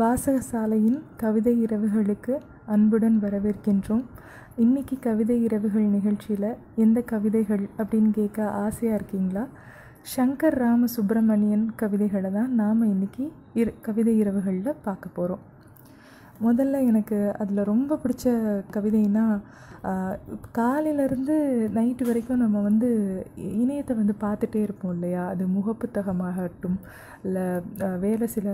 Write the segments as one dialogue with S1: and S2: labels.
S1: வாசகசாலையின் கவிதை இரவுகளுக்கு அன்புடன் வரவேற்கின்றோம் இன்றைக்கி கவிதை இரவுகள் நிகழ்ச்சியில் எந்த கவிதைகள் அப்படின்னு கேட்க ஆசையாக இருக்கீங்களா சங்கர் ராம சுப்பிரமணியன் கவிதைகளை தான் நாம் இன்றைக்கி இர கவிதை இரவுகளில் பார்க்க போகிறோம் முதல்ல எனக்கு அதில் ரொம்ப பிடிச்ச கவிதைன்னா காலையிலேருந்து நைட்டு வரைக்கும் நம்ம வந்து இணையத்தை வந்து பார்த்துட்டே இருப்போம் இல்லையா அது முகப்புத்தகமாகட்டும் இல்லை வேறு சில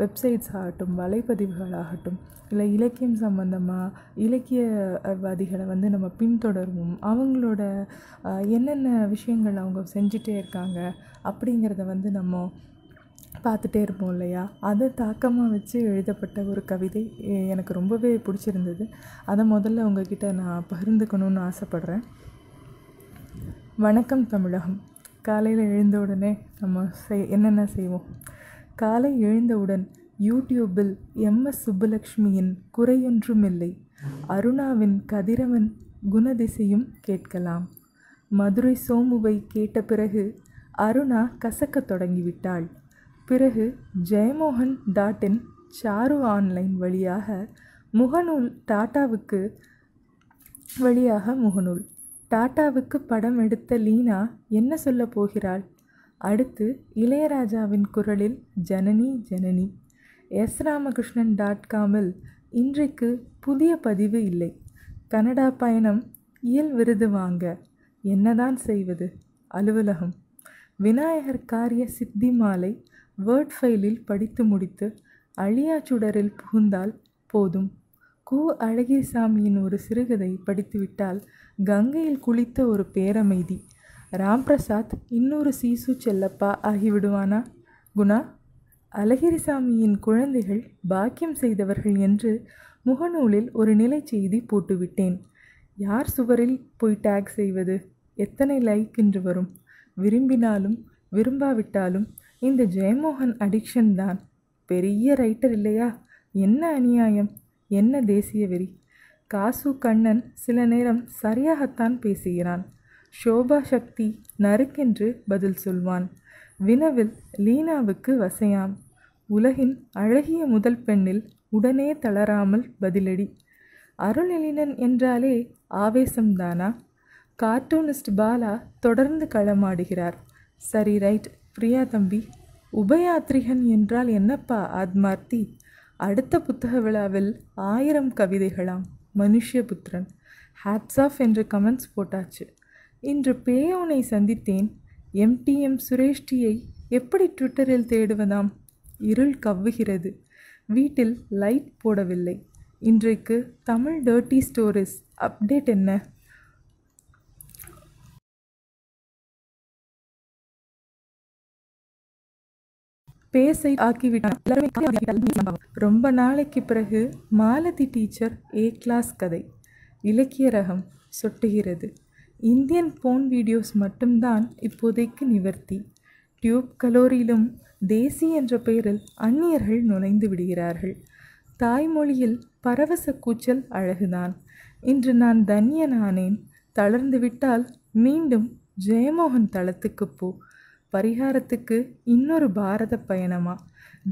S1: வெப்சைட்ஸ் ஆகட்டும் வலைப்பதிவுகளாகட்டும் இல்லை இலக்கியம் சம்பந்தமாக இலக்கியவாதிகளை வந்து நம்ம பின்தொடர்வோம் அவங்களோட என்னென்ன விஷயங்கள் அவங்க செஞ்சிட்டே இருக்காங்க அப்படிங்கிறத வந்து நம்ம பார்த்துட்டே இருப்போம் இல்லையா அதை தாக்கமாக வச்சு எழுதப்பட்ட ஒரு கவிதை எனக்கு ரொம்பவே பிடிச்சிருந்தது அதை முதல்ல உங்ககிட்ட நான் பகிர்ந்துக்கணும்னு ஆசைப்பட்றேன் வணக்கம் தமிழகம் காலையில் எழுந்த உடனே நம்ம செய் என்னென்ன செய்வோம் காலை எழுந்தவுடன் யூடியூப்பில் எம்எஸ் சுப்புலக்ஷ்மியின் குறையொன்றுமில்லை அருணாவின் கதிரவன் குணதிசையும் கேட்கலாம் மதுரை சோமுவை கேட்ட பிறகு அருணா கசக்கத் தொடங்கிவிட்டாள் பிறகு Jeyamohan dot in Charu online வழியாக முகநூல் டாட்டாவுக்கு வழியாக முகநூல் டாட்டாவுக்கு படம் எடுத்த லீனா என்ன சொல்ல போகிறாள் அடுத்து இளையராஜாவின் குரலில் ஜனனி ஜனனி எஸ் ராமகிருஷ்ணன் டாட் காமில் இன்றைக்கு புதிய பதிவு இல்லை கனடா பயணம் இயல் விருது வாங்க என்னதான் செய்வது அலுவலகம் விநாயகர் காரிய சித்தி மாலை வேர்ட் ஃபைலில் படித்து முடித்து அழியா சுடரில் புகுந்தால் போதும் கு அழகிரிசாமியின் ஒரு சிறுகதை படித்துவிட்டால் கங்கையில் குளித்த ஒரு பேரமைதி ராம்பிரசாத் இன்னொரு சீசு செல்லப்பா ஆகிவிடுவானா குணா அழகிரிசாமியின் குழந்தைகள் பாக்கியம் செய்தவர்கள் என்று முகநூலில் ஒரு நிலை செய்தி போட்டுவிட்டேன் யார் சுவரில் போய் டேக் செய்வது எத்தனை லைக் என்று வரும் விரும்பினாலும் விரும்பாவிட்டாலும் இந்த ஜெயமோகன் அடிக்ஷன் தான் பெரிய ரைட்டர் இல்லையா என்ன அநியாயம் என்ன தேசிய வெறி காசு கண்ணன் சில நேரம் சரியாகத்தான் பேசுகிறான் ஷோபா சக்தி நறுக்கென்று பதில் சொல்வான் வினவில் லீனாவுக்கு வசையாம் உலகின் அழகிய முதல் பெண்ணில் உடனே தளராமல் பதிலடி அருளெழினன் என்றாலே ஆவேசம்தானா கார்ட்டூனிஸ்ட் பாலா தொடர்ந்து களமாடுகிறார் சரி ரைட் பிரியா தம்பி உபயாத்ரிகன் என்றால் என்னப்பா ஆத்மார்த்தி அடுத்த புத்தக விழாவில் ஆயிரம் கவிதைகளாம் புத்திரன் ஹேட்ஸ் ஆஃப் என்று கமெண்ட்ஸ் போட்டாச்சு இன்று பேயோனை சந்தித்தேன் எம்டிஎம் சுரேஷ்டியை எப்படி ட்விட்டரில் தேடுவதாம் இருள் கவ்வுகிறது வீட்டில் லைட் போடவில்லை இன்றைக்கு தமிழ் டர்ட்டி ஸ்டோரிஸ் அப்டேட் என்ன பேசை ஆக்கிவிட்டார் ரொம்ப நாளைக்கு பிறகு மாலதி டீச்சர் ஏ கிளாஸ் கதை இலக்கிய ரகம் சொட்டுகிறது இந்தியன் போன் வீடியோஸ் மட்டும்தான் இப்போதைக்கு நிவர்த்தி டியூப் கலோரியிலும் தேசி என்ற பெயரில் அந்நியர்கள் நுழைந்து விடுகிறார்கள் தாய்மொழியில் பரவச கூச்சல் அழகுதான் இன்று நான் தன்யனானேன் தளர்ந்து விட்டால் மீண்டும் ஜெயமோகன் தளத்துக்கு போ பரிகாரத்துக்கு இன்னொரு பாரத பயணமா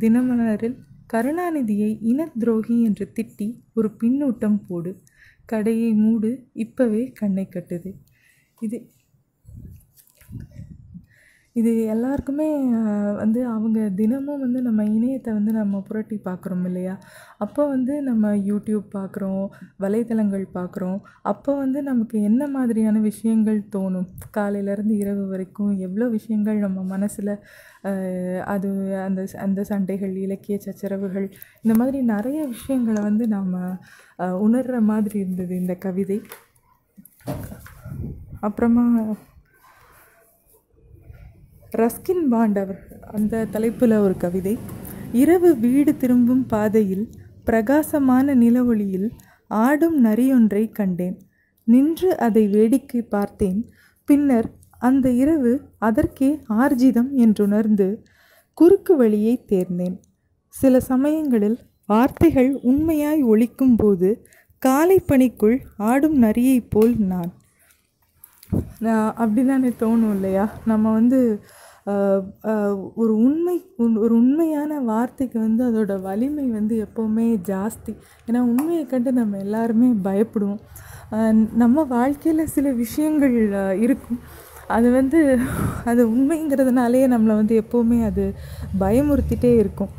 S1: தினமலரில் கருணாநிதியை இன துரோகி என்று திட்டி ஒரு பின்னூட்டம் போடு கடையை மூடு இப்பவே கண்ணை கட்டுது இது இது எல்லாருக்குமே வந்து அவங்க தினமும் வந்து நம்ம இணையத்தை வந்து நம்ம புரட்டி பார்க்குறோம் இல்லையா அப்போ வந்து நம்ம யூடியூப் பார்க்குறோம் வலைத்தளங்கள் பார்க்குறோம் அப்போ வந்து நமக்கு என்ன மாதிரியான விஷயங்கள் தோணும் காலையிலேருந்து இரவு வரைக்கும் எவ்வளோ விஷயங்கள் நம்ம மனசில் அது அந்த அந்த சண்டைகள் இலக்கிய சச்சரவுகள் இந்த மாதிரி நிறைய விஷயங்களை வந்து நாம் உணர்கிற மாதிரி இருந்தது இந்த கவிதை அப்புறமா ரஸ்கின் பாண்ட் அவர் அந்த தலைப்பில் ஒரு கவிதை இரவு வீடு திரும்பும் பாதையில் பிரகாசமான நில ஒளியில் ஆடும் நரியொன்றை கண்டேன் நின்று அதை வேடிக்கை பார்த்தேன் பின்னர் அந்த இரவு அதற்கே ஆர்ஜிதம் என்றுணர்ந்து குறுக்கு வழியை தேர்ந்தேன் சில சமயங்களில் வார்த்தைகள் உண்மையாய் ஒழிக்கும் போது காலை பணிக்குள் ஆடும் நரியைப் போல் நான் அப்படி தானே தோணும் இல்லையா நம்ம வந்து ஒரு உண்மை ஒரு உண்மையான வார்த்தைக்கு வந்து அதோடய வலிமை வந்து எப்போவுமே ஜாஸ்தி ஏன்னா உண்மையை கண்டு நம்ம எல்லாருமே பயப்படுவோம் நம்ம வாழ்க்கையில் சில விஷயங்கள் இருக்கும் அது வந்து அது உண்மைங்கிறதுனாலேயே நம்மளை வந்து எப்போவுமே அது பயமுறுத்திட்டே இருக்கும்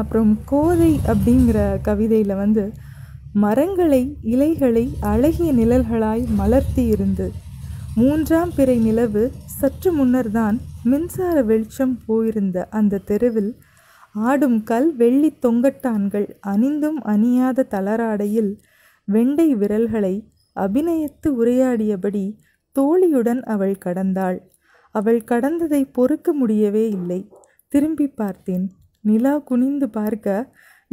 S1: அப்புறம் கோதை அப்படிங்கிற கவிதையில் வந்து மரங்களை இலைகளை அழகிய நிழல்களாய் மலர்த்தி இருந்து மூன்றாம் பிறை நிலவு சற்று முன்னர்தான் மின்சார வெளிச்சம் போயிருந்த அந்த தெருவில் ஆடும் கல் வெள்ளி தொங்கட்டான்கள் அணிந்தும் அணியாத தளராடையில் வெண்டை விரல்களை அபிநயித்து உரையாடியபடி தோழியுடன் அவள் கடந்தாள் அவள் கடந்ததை பொறுக்க முடியவே இல்லை திரும்பி பார்த்தேன் நிலா குனிந்து பார்க்க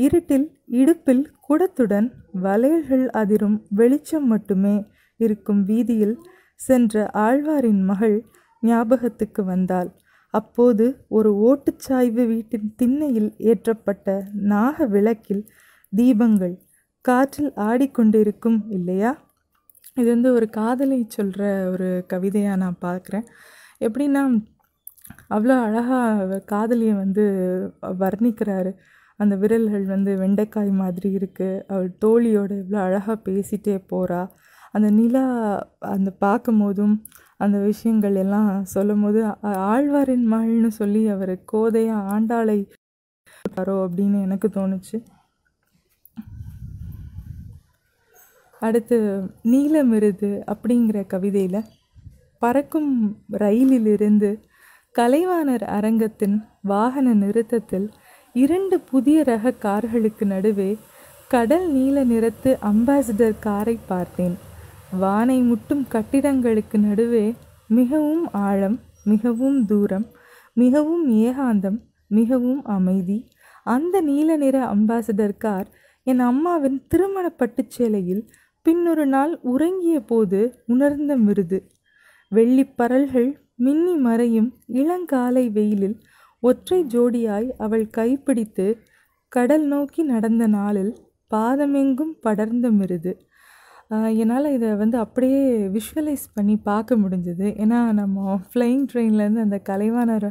S1: இருட்டில் இடுப்பில் குடத்துடன் வளையல்கள் அதிரும் வெளிச்சம் மட்டுமே இருக்கும் வீதியில் சென்ற ஆழ்வாரின் மகள் ஞாபகத்துக்கு வந்தாள் அப்போது ஒரு ஓட்டுச்சாய்வு வீட்டின் திண்ணையில் ஏற்றப்பட்ட நாக விளக்கில் தீபங்கள் காற்றில் ஆடிக்கொண்டிருக்கும் இல்லையா இது வந்து ஒரு காதலை சொல்கிற ஒரு கவிதையாக நான் பார்க்குறேன் எப்படின்னா அவ்வளோ அழகாக காதலியை வந்து வர்ணிக்கிறாரு அந்த விரல்கள் வந்து வெண்டைக்காய் மாதிரி இருக்குது அவள் தோழியோட இவ்வளோ அழகாக பேசிகிட்டே போகிறா அந்த நிலா அந்த பார்க்கும்போதும் அந்த விஷயங்கள் எல்லாம் சொல்லும் போது ஆழ்வாரின் மகள்னு சொல்லி அவர் கோதையாக ஆண்டாளை போட்டாரோ அப்படின்னு எனக்கு தோணுச்சு அடுத்து நீலமிருது அப்படிங்கிற கவிதையில் பறக்கும் ரயிலிலிருந்து கலைவாணர் அரங்கத்தின் வாகன நிறுத்தத்தில் இரண்டு புதிய ரக கார்களுக்கு நடுவே கடல் நீல நிறத்து அம்பாசிடர் காரை பார்த்தேன் வானை முட்டும் கட்டிடங்களுக்கு நடுவே மிகவும் ஆழம் மிகவும் தூரம் மிகவும் ஏகாந்தம் மிகவும் அமைதி அந்த நீல நிற அம்பாசிடர் கார் என் அம்மாவின் திருமண பட்டுச்சேலையில் பின்னொரு நாள் உறங்கிய போது உணர்ந்த மிருது வெள்ளிப்பரல்கள் மின்னி மறையும் இளங்காலை வெயிலில் ஒற்றை ஜோடியாய் அவள் கைப்பிடித்து கடல் நோக்கி நடந்த நாளில் பாதமெங்கும் படர்ந்த மிருது என்னால் இதை வந்து அப்படியே விஷுவலைஸ் பண்ணி பார்க்க முடிஞ்சது ஏன்னா நம்ம ஃப்ளைங் ட்ரெயின்லேருந்து அந்த கலைவாணர்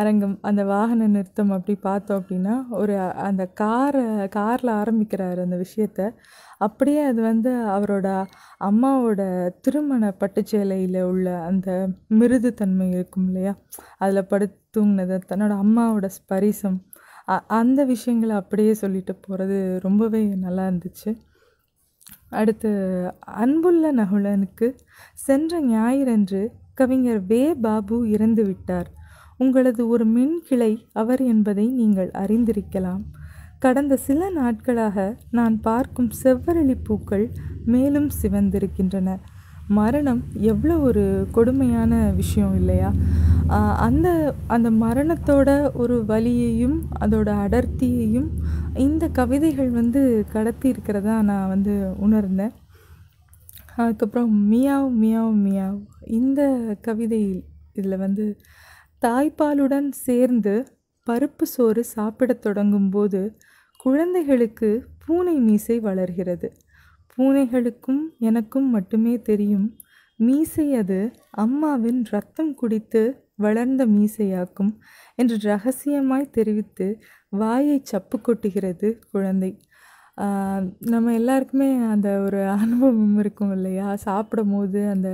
S1: அரங்கம் அந்த வாகன நிறுத்தம் அப்படி பார்த்தோம் அப்படின்னா ஒரு அந்த காரை காரில் ஆரம்பிக்கிறார் அந்த விஷயத்த அப்படியே அது வந்து அவரோட அம்மாவோட திருமண பட்டுச்சேலையில் உள்ள அந்த மிருது தன்மை இருக்கும் இல்லையா அதில் படு தூங்கினது தன்னோட அம்மாவோட ஸ்பரிசம் அந்த விஷயங்களை அப்படியே சொல்லிட்டு போகிறது ரொம்பவே நல்லா இருந்துச்சு அடுத்து அன்புள்ள நகுலனுக்கு சென்ற ஞாயிறன்று கவிஞர் வே பாபு இறந்து விட்டார் உங்களது ஒரு மின் கிளை அவர் என்பதை நீங்கள் அறிந்திருக்கலாம் கடந்த சில நாட்களாக நான் பார்க்கும் செவ்வரளி பூக்கள் மேலும் சிவந்திருக்கின்றன மரணம் எவ்வளோ ஒரு கொடுமையான விஷயம் இல்லையா அந்த அந்த மரணத்தோட ஒரு வலியையும் அதோட அடர்த்தியையும் இந்த கவிதைகள் வந்து கடத்தி இருக்கிறதா நான் வந்து உணர்ந்தேன் அதுக்கப்புறம் மியாவ் மியாவ் மியாவ் இந்த கவிதை இதில் வந்து தாய்ப்பாலுடன் சேர்ந்து பருப்பு சோறு சாப்பிடத் தொடங்கும்போது குழந்தைகளுக்கு பூனை மீசை வளர்கிறது பூனைகளுக்கும் எனக்கும் மட்டுமே தெரியும் மீசை அது அம்மாவின் ரத்தம் குடித்து வளர்ந்த மீசையாக்கும் என்று ரகசியமாய் தெரிவித்து வாயை சப்பு கொட்டுகிறது குழந்தை நம்ம எல்லாருக்குமே அந்த ஒரு அனுபவம் இருக்கும் இல்லையா சாப்பிடும் போது அந்த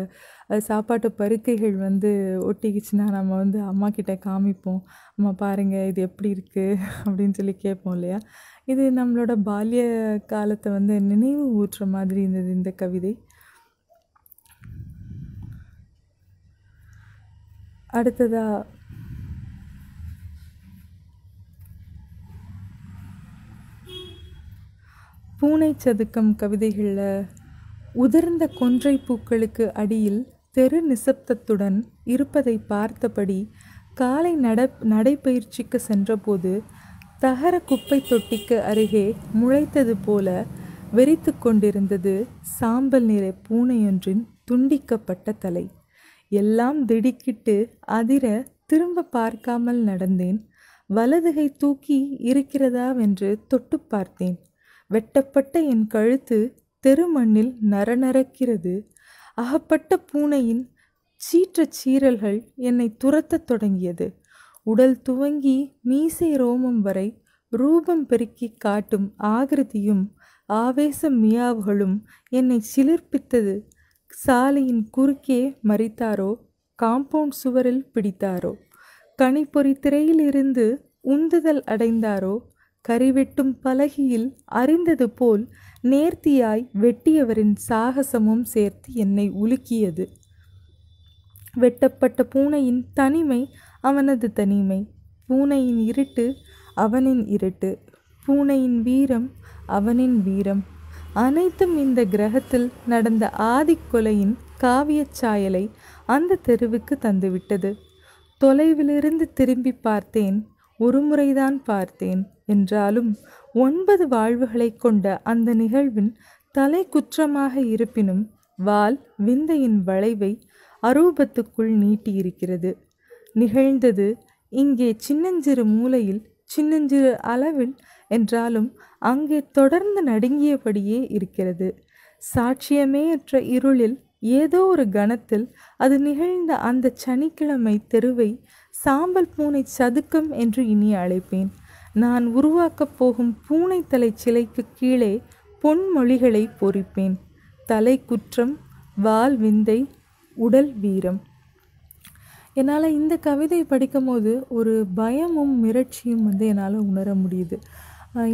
S1: சாப்பாட்டு பருக்கைகள் வந்து ஒட்டிக்கிச்சுன்னா நம்ம வந்து அம்மா கிட்டே காமிப்போம் அம்மா பாருங்கள் இது எப்படி இருக்குது அப்படின்னு சொல்லி கேட்போம் இல்லையா இது நம்மளோட பால்ய காலத்தை வந்து நினைவு ஊற்றுற மாதிரி இருந்தது இந்த கவிதை அடுத்ததாக பூனை சதுக்கம் கவிதைகளில் உதிர்ந்த கொன்றை பூக்களுக்கு அடியில் தெரு நிசப்தத்துடன் இருப்பதை பார்த்தபடி காலை நட நடைப்பயிற்சிக்கு சென்றபோது தகர குப்பை தொட்டிக்கு அருகே முளைத்தது போல வெறித்து கொண்டிருந்தது சாம்பல் நிற பூனையொன்றின் துண்டிக்கப்பட்ட தலை எல்லாம் திடுக்கிட்டு அதிர திரும்ப பார்க்காமல் நடந்தேன் வலதுகை தூக்கி இருக்கிறதாவென்று தொட்டு பார்த்தேன் வெட்டப்பட்ட என் கழுத்து தெருமண்ணில் நரநரக்கிறது அகப்பட்ட பூனையின் சீற்ற சீரல்கள் என்னை துரத்தத் தொடங்கியது உடல் துவங்கி மீசை ரோமம் வரை ரூபம் பெருக்கி காட்டும் ஆகிருதியும் ஆவேச மியாவுகளும் என்னை சிலிர்ப்பித்தது சாலையின் குறுக்கே மறித்தாரோ காம்பவுண்ட் சுவரில் பிடித்தாரோ கனிப்பொறி திரையிலிருந்து உந்துதல் அடைந்தாரோ கறிவெட்டும் பலகியில் அறிந்தது போல் நேர்த்தியாய் வெட்டியவரின் சாகசமும் சேர்த்து என்னை உலுக்கியது வெட்டப்பட்ட பூனையின் தனிமை அவனது தனிமை பூனையின் இருட்டு அவனின் இருட்டு பூனையின் வீரம் அவனின் வீரம் அனைத்தும் இந்த கிரகத்தில் நடந்த ஆதிக்கொலையின் காவியச் சாயலை அந்த தெருவுக்கு தந்துவிட்டது தொலைவிலிருந்து திரும்பி பார்த்தேன் ஒருமுறைதான் பார்த்தேன் என்றாலும் ஒன்பது வாழ்வுகளை கொண்ட அந்த நிகழ்வின் தலை குற்றமாக இருப்பினும் வால் விந்தையின் வளைவை அரூபத்துக்குள் நீட்டியிருக்கிறது நிகழ்ந்தது இங்கே சின்னஞ்சிறு மூலையில் சின்னஞ்சிறு அளவில் என்றாலும் அங்கே தொடர்ந்து நடுங்கியபடியே இருக்கிறது சாட்சியமேயற்ற இருளில் ஏதோ ஒரு கணத்தில் அது நிகழ்ந்த அந்த சனிக்கிழமை தெருவை சாம்பல் பூனை சதுக்கம் என்று இனி அழைப்பேன் நான் உருவாக்கப் போகும் பூனைத்தலை சிலைக்கு கீழே பொன்மொழிகளை பொறிப்பேன் தலை குற்றம் வால் விந்தை உடல் வீரம் என்னால் இந்த கவிதை படிக்கும்போது ஒரு பயமும் மிரட்சியும் வந்து என்னால் உணர முடியுது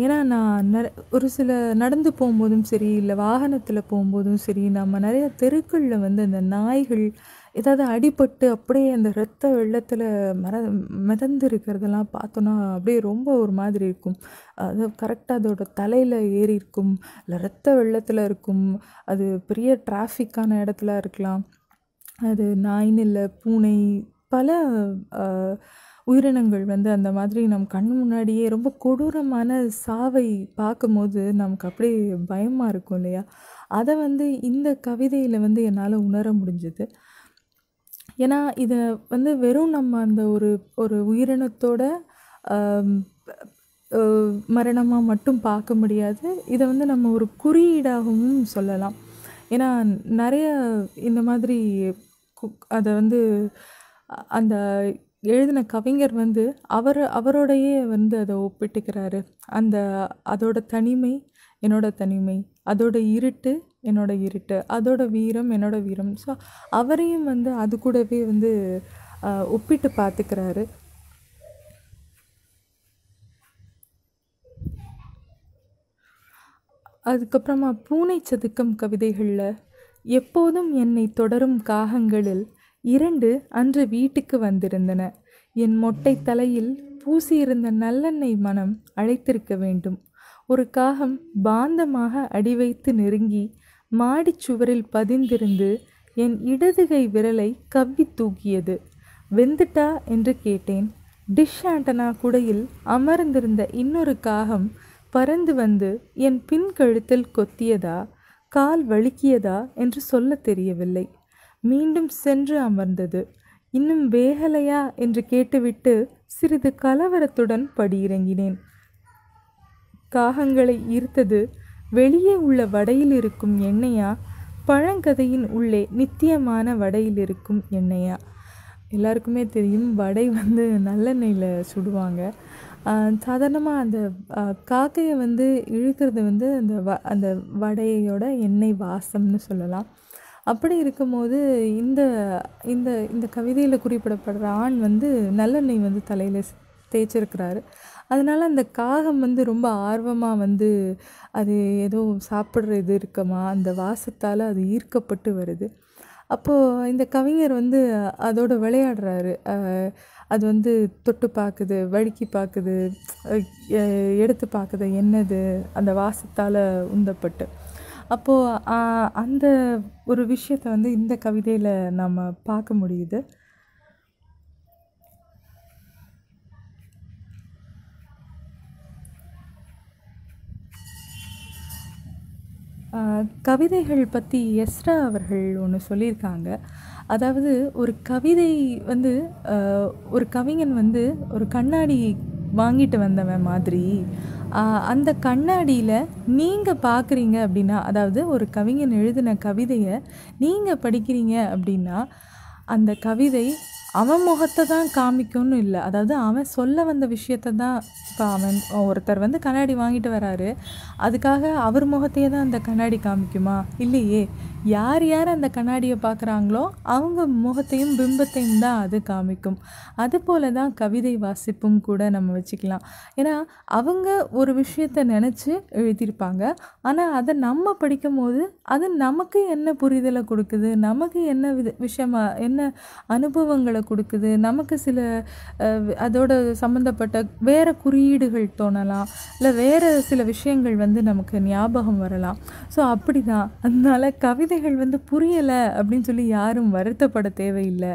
S1: ஏன்னா நான் ந ஒரு சில நடந்து போகும்போதும் சரி இல்லை வாகனத்தில் போகும்போதும் சரி நம்ம நிறைய தெருக்களில் வந்து அந்த நாய்கள் ஏதாவது அடிபட்டு அப்படியே அந்த ரத்த வெள்ளத்தில் மர மிதந்து இருக்கிறதெல்லாம் பார்த்தோன்னா அப்படியே ரொம்ப ஒரு மாதிரி இருக்கும் அது கரெக்டாக அதோட தலையில் ஏறி இருக்கும் இல்லை ரத்த வெள்ளத்தில் இருக்கும் அது பெரிய டிராஃபிக்கான இடத்துல இருக்கலாம் அது நாயின் இல்லை பூனை பல உயிரினங்கள் வந்து அந்த மாதிரி நம் கண் முன்னாடியே ரொம்ப கொடூரமான சாவை பார்க்கும்போது நமக்கு அப்படியே பயமாக இருக்கும் இல்லையா அதை வந்து இந்த கவிதையில் வந்து என்னால் உணர முடிஞ்சுது ஏன்னா இதை வந்து வெறும் நம்ம அந்த ஒரு ஒரு உயிரினத்தோட மரணமாக மட்டும் பார்க்க முடியாது இதை வந்து நம்ம ஒரு குறியீடாகவும் சொல்லலாம் ஏன்னா நிறைய இந்த மாதிரி அதை வந்து அந்த எழுதின கவிஞர் வந்து அவர் அவரோடையே வந்து அதை ஒப்பிட்டுக்கிறாரு அந்த அதோட தனிமை என்னோட தனிமை அதோட இருட்டு என்னோட இருட்டு அதோட வீரம் என்னோட வீரம் ஸோ அவரையும் வந்து அது கூடவே வந்து ஒப்பிட்டு பார்த்துக்கிறாரு அதுக்கப்புறமா பூனை சதுக்கம் கவிதைகளில் எப்போதும் என்னை தொடரும் காகங்களில் இரண்டு அன்று வீட்டுக்கு வந்திருந்தன என் மொட்டை தலையில் பூசியிருந்த நல்லெண்ணெய் மனம் அழைத்திருக்க வேண்டும் ஒரு காகம் பாந்தமாக அடி வைத்து நெருங்கி மாடிச்சுவரில் பதிந்திருந்து என் இடதுகை விரலை கவ்வி தூக்கியது வெந்துட்டா என்று கேட்டேன் டிஷ் ஆண்டனா குடையில் அமர்ந்திருந்த இன்னொரு காகம் பறந்து வந்து என் பின் கழுத்தில் கொத்தியதா கால் வழுக்கியதா என்று சொல்ல தெரியவில்லை மீண்டும் சென்று அமர்ந்தது இன்னும் வேகலையா என்று கேட்டுவிட்டு சிறிது கலவரத்துடன் படியிறங்கினேன் காகங்களை ஈர்த்தது வெளியே உள்ள வடையில் இருக்கும் எண்ணெயா பழங்கதையின் உள்ளே நித்தியமான வடையில் இருக்கும் எண்ணெயா எல்லாருக்குமே தெரியும் வடை வந்து நல்லெண்ணெயில் சுடுவாங்க சாதாரணமாக அந்த காக்கையை வந்து இழுக்கிறது வந்து அந்த வ அந்த வடையோட எண்ணெய் வாசம்னு சொல்லலாம் அப்படி இருக்கும்போது இந்த இந்த இந்த கவிதையில் குறிப்பிடப்படுற ஆண் வந்து நல்லெண்ணெய் வந்து தலையில் தேய்ச்சிருக்கிறாரு அதனால் அந்த காகம் வந்து ரொம்ப ஆர்வமாக வந்து அது ஏதோ சாப்பிட்ற இது இருக்கமா அந்த வாசத்தால் அது ஈர்க்கப்பட்டு வருது அப்போது இந்த கவிஞர் வந்து அதோடு விளையாடுறாரு அது வந்து தொட்டு பார்க்குது வழுக்கி பார்க்குது எடுத்து பார்க்குது என்னது அந்த வாசத்தால் உந்தப்பட்டு அப்போது அந்த ஒரு விஷயத்தை வந்து இந்த கவிதையில் நம்ம பார்க்க முடியுது கவிதைகள் பற்றி எஸ்ரா அவர்கள் ஒன்று சொல்லியிருக்காங்க அதாவது ஒரு கவிதை வந்து ஒரு கவிஞன் வந்து ஒரு கண்ணாடி வாங்கிட்டு வந்தவன் மாதிரி அந்த கண்ணாடியில் நீங்கள் பார்க்குறீங்க அப்படின்னா அதாவது ஒரு கவிஞன் எழுதின கவிதையை நீங்கள் படிக்கிறீங்க அப்படின்னா அந்த கவிதை அவன் முகத்தை தான் காமிக்கணும்னு இல்லை அதாவது அவன் சொல்ல வந்த விஷயத்த தான் இப்போ அவன் ஒருத்தர் வந்து கண்ணாடி வாங்கிட்டு வராரு அதுக்காக அவர் முகத்தையே தான் அந்த கண்ணாடி காமிக்குமா இல்லையே யார் யார் அந்த கண்ணாடியை பார்க்குறாங்களோ அவங்க முகத்தையும் பிம்பத்தையும் தான் அது காமிக்கும் போல தான் கவிதை வாசிப்பும் கூட நம்ம வச்சுக்கலாம் ஏன்னா அவங்க ஒரு விஷயத்தை நினச்சி எழுதியிருப்பாங்க ஆனால் அதை நம்ம படிக்கும்போது அது நமக்கு என்ன புரிதலை கொடுக்குது நமக்கு என்ன வித விஷயமா என்ன அனுபவங்களை கொடுக்குது நமக்கு சில அதோட சம்மந்தப்பட்ட வேறு குறியீடுகள் தோணலாம் இல்லை வேறு சில விஷயங்கள் வந்து நமக்கு ஞாபகம் வரலாம் ஸோ அப்படி தான் அதனால் கவிதை குழந்தைகள் வந்து புரியலை அப்படின்னு சொல்லி யாரும் வருத்தப்பட தேவையில்லை